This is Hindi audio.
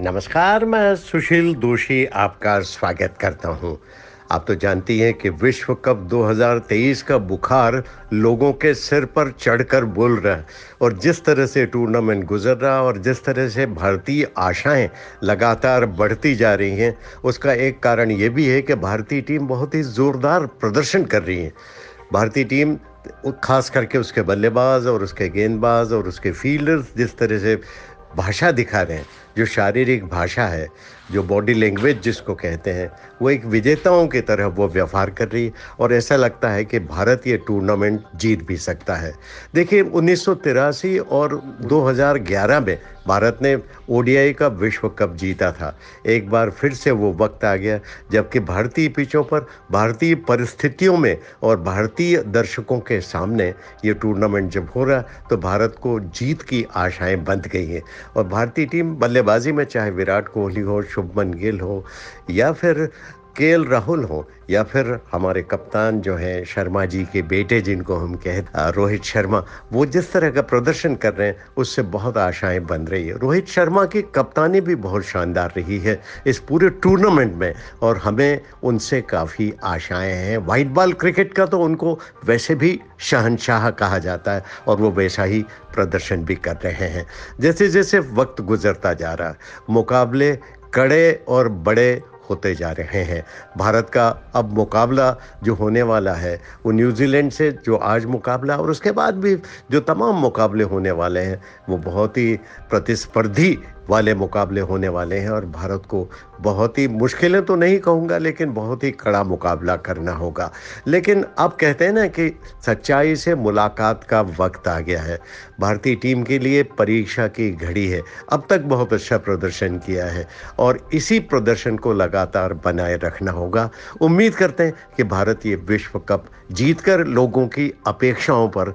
नमस्कार मैं सुशील दोषी आपका स्वागत करता हूं आप तो जानती हैं कि विश्व कप 2023 का बुखार लोगों के सिर पर चढ़कर बोल रहा है और जिस तरह से टूर्नामेंट गुजर रहा है और जिस तरह से भारतीय आशाएं लगातार बढ़ती जा रही हैं उसका एक कारण ये भी है कि भारतीय टीम बहुत ही ज़ोरदार प्रदर्शन कर रही है भारतीय टीम खास करके उसके बल्लेबाज और उसके गेंदबाज और उसके फील्डर्स जिस तरह से भाषा दिखा रहे हैं जो शारीरिक भाषा है जो बॉडी लैंग्वेज जिसको कहते हैं वो एक विजेताओं की तरह वो व्यवहार कर रही है और ऐसा लगता है कि भारत ये टूर्नामेंट जीत भी सकता है देखिए उन्नीस और 2011 में भारत ने ओ का विश्व कप जीता था एक बार फिर से वो वक्त आ गया जबकि भारतीय पिचों पर भारतीय परिस्थितियों में और भारतीय दर्शकों के सामने ये टूर्नामेंट जब हो रहा तो भारत को जीत की आशाएं बंध गई हैं और भारतीय टीम बल्ले बल्लेबाजी में चाहे विराट कोहली हो शुभमन गिल हो या फिर के राहुल हो या फिर हमारे कप्तान जो है शर्मा जी के बेटे जिनको हम कहे रोहित शर्मा वो जिस तरह का प्रदर्शन कर रहे हैं उससे बहुत आशाएं बन रही है रोहित शर्मा की कप्तानी भी बहुत शानदार रही है इस पूरे टूर्नामेंट में और हमें उनसे काफ़ी आशाएं हैं वाइट बॉल क्रिकेट का तो उनको वैसे भी शहनशाह कहा जाता है और वो वैसा ही प्रदर्शन भी कर रहे हैं जैसे जैसे वक्त गुजरता जा रहा मुकाबले कड़े और बड़े होते जा रहे हैं भारत का अब मुकाबला जो होने वाला है वो न्यूजीलैंड से जो आज मुकाबला और उसके बाद भी जो तमाम मुकाबले होने वाले हैं वो बहुत ही प्रतिस्पर्धी वाले मुकाबले होने वाले हैं और भारत को बहुत ही मुश्किलें तो नहीं कहूँगा लेकिन बहुत ही कड़ा मुकाबला करना होगा लेकिन अब कहते हैं ना कि सच्चाई से मुलाकात का वक्त आ गया है भारतीय टीम के लिए परीक्षा की घड़ी है अब तक बहुत अच्छा प्रदर्शन किया है और इसी प्रदर्शन को लगातार बनाए रखना होगा उम्मीद करते हैं कि भारत ये विश्व कप जीत लोगों की अपेक्षाओं पर